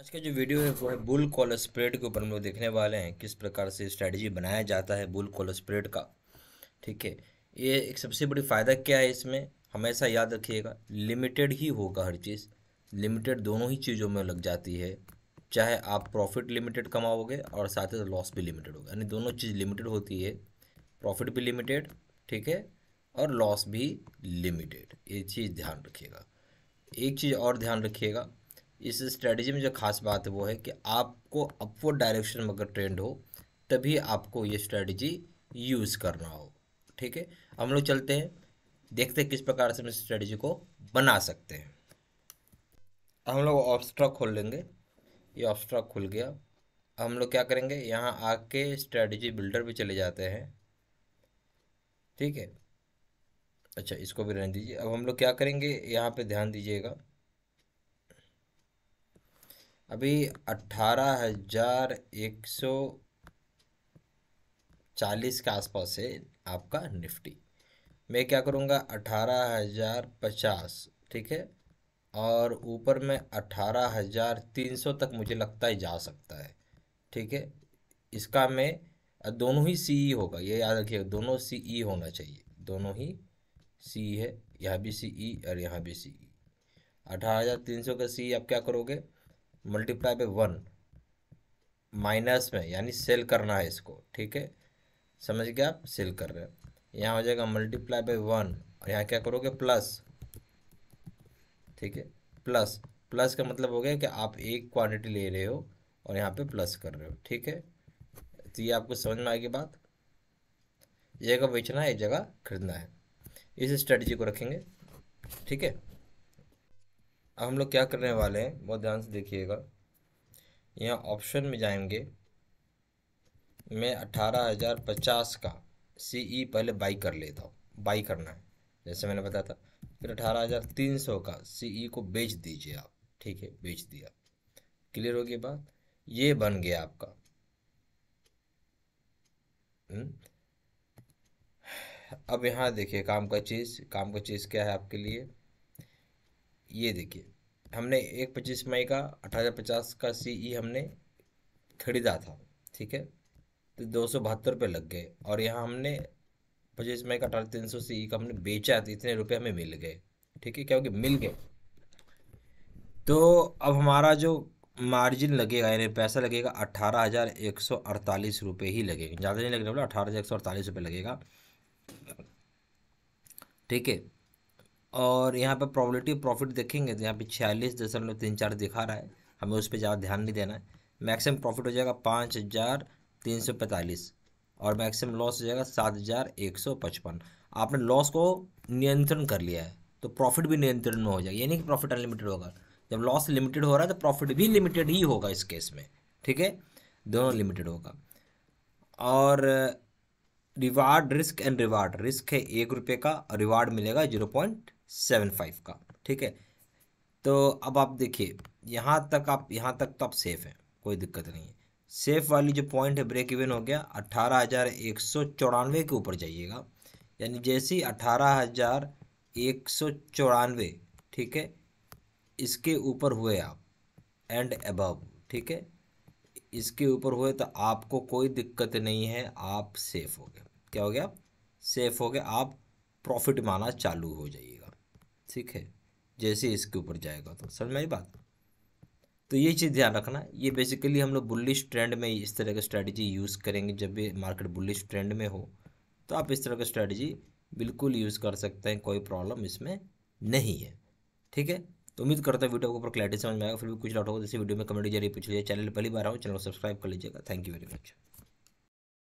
आज का जो वीडियो है वो है बुल कॉल स्प्रेड के ऊपर हम लोग देखने वाले हैं किस प्रकार से स्ट्रैटेजी बनाया जाता है बुल कॉल स्प्रेड का ठीक है ये एक सबसे बड़ी फ़ायदा क्या है इसमें हमेशा याद रखिएगा लिमिटेड ही होगा हर चीज़ लिमिटेड दोनों ही चीज़ों में लग जाती है चाहे आप प्रॉफिट लिमिटेड कमाओगे और साथ ही लॉस भी लिमिटेड होगा यानी दोनों चीज़ लिमिटेड होती है प्रॉफिट भी लिमिटेड ठीक है और लॉस भी लिमिटेड ये चीज़ ध्यान रखिएगा एक चीज़ और ध्यान रखिएगा इस स्ट्रेटजी में जो खास बात है वो है कि आपको अपवर्ड डायरेक्शन में अगर ट्रेंड हो तभी आपको ये स्ट्रेटजी यूज़ करना हो ठीक है हम लोग चलते हैं देखते हैं किस प्रकार से हम इस स्ट्रेटजी को बना सकते हैं हम लोग ऑब्स्ट्रा खोल लेंगे ये ऑब्स्ट्रा खुल गया हम लोग क्या करेंगे यहाँ आके स्ट्रेटजी बिल्डर भी चले जाते हैं ठीक है अच्छा इसको भी रहने दीजिए अब हम लोग क्या करेंगे यहाँ पे ध्यान दीजिएगा अभी अट्ठारह हज़ार एक सौ चालीस के आसपास है आपका निफ्टी मैं क्या करूँगा अठारह हज़ार पचास ठीक है और ऊपर में अठारह हज़ार तीन सौ तक मुझे लगता है जा सकता है ठीक है इसका मैं दोनों ही सी ई e होगा ये याद रखिएगा दोनों सी ई e होना चाहिए दोनों ही सी ई e है यहाँ भी सी ई और यहाँ भी सी ई अठारह हज़ार तीन सौ का सी आप क्या करोगे मल्टीप्लाई बाई वन माइनस में यानी सेल करना है इसको ठीक है समझ गया आप सेल कर रहे हैं यहाँ हो जाएगा मल्टीप्लाई बाई वन और यहाँ क्या करोगे प्लस ठीक है प्लस प्लस का मतलब हो गया कि आप एक क्वांटिटी ले रहे हो और यहाँ पे प्लस कर रहे हो ठीक है तो ये आपको समझ में आएगी बात जगह बेचना है एक जगह खरीदना है इस स्ट्रेटजी को रखेंगे ठीक है अब हम लोग क्या करने वाले हैं बहुत ध्यान से देखिएगा यहाँ ऑप्शन में जाएंगे मैं अठारह हज़ार पचास का सी ई e पहले बाई कर लेता हूँ बाई करना है जैसे मैंने बताया था फिर अठारह हज़ार तीन सौ का सी ई e को बेच दीजिए आप ठीक है बेच दिया क्लियर हो गया बात ये बन गया आपका हुँ? हम्म। अब यहाँ देखिए काम का चीज़ काम का चीज़ क्या है आपके लिए ये देखिए हमने एक पच्चीस मई का अठारह पचास का सीई e हमने खरीदा था ठीक है तो दो सौ बहत्तर रुपये लग गए और यहाँ हमने पच्चीस मई का अठारह तीन सौ सीई e का हमने बेचा तो इतने रुपये हमें मिल गए ठीक है क्या होगी मिल गए तो अब हमारा जो मार्जिन लगेगा यानी पैसा लगेगा अट्ठारह हज़ार एक सौ अड़तालीस रुपये ही लगेगा ज़्यादा नहीं लगने वाला मतलब अठारह हज़ार एक सौ अड़तालीस रुपये लगेगा ठीक है और यहाँ पर प्रॉबिलिटी प्रॉफिट देखेंगे तो यहाँ पे छियालीस दशमलव तीन चार दिखा रहा है हमें उस पर ज़्यादा ध्यान नहीं देना है मैक्सिमम प्रॉफिट हो जाएगा पाँच हज़ार तीन सौ पैंतालीस और मैक्सिमम लॉस हो जाएगा सात हज़ार एक सौ पचपन आपने लॉस को नियंत्रण कर लिया है तो प्रॉफिट भी नियंत्रण में हो जाएगा यानी कि प्रॉफिट अनलिमिटेड होगा जब लॉस लिमिटेड हो रहा है तो प्रॉफिट भी लिमिटेड ही होगा इस केस में ठीक है दोनों लिमिटेड होगा और reward risk and reward risk है एक रुपये का और रिवार्ड मिलेगा जीरो पॉइंट सेवन फाइव का ठीक है तो अब आप देखिए यहाँ तक आप यहाँ तक तो आप सेफ़ हैं कोई दिक्कत नहीं है सेफ वाली जो पॉइंट है ब्रेक इवन हो गया अट्ठारह हज़ार एक सौ चौरानवे के ऊपर जाइएगा यानी जैसे ही अठारह हज़ार एक सौ चौरानवे ठीक है इसके ऊपर हुए आप एंड अबव ठीक है इसके ऊपर हुए तो आपको कोई दिक्कत नहीं है आप सेफ हो गए क्या हो गया सेफ हो गए आप प्रॉफिट माना चालू हो जाइएगा ठीक है जैसे इसके ऊपर जाएगा तो समझ ही बात तो ये चीज़ ध्यान रखना ये बेसिकली हम लोग बुलिश ट्रेंड में इस तरह का स्ट्रैटेजी यूज़ करेंगे जब भी मार्केट बुलिश ट्रेंड में हो तो आप इस तरह का स्ट्रैटेजी बिल्कुल यूज़ कर सकते हैं कोई प्रॉब्लम इसमें नहीं है ठीक है तो उम्मीद करता हूँ वीडियो को ऊपर क्लैरिटी समझ में आएगा फिर भी कुछ डाउट होगा जैसे वीडियो में कमेंट जरिए पूछ लीजिए चैनल पहली बार आओ चैनल को सब्सक्राइब कर लीजिएगा थैंक यू वेरी मच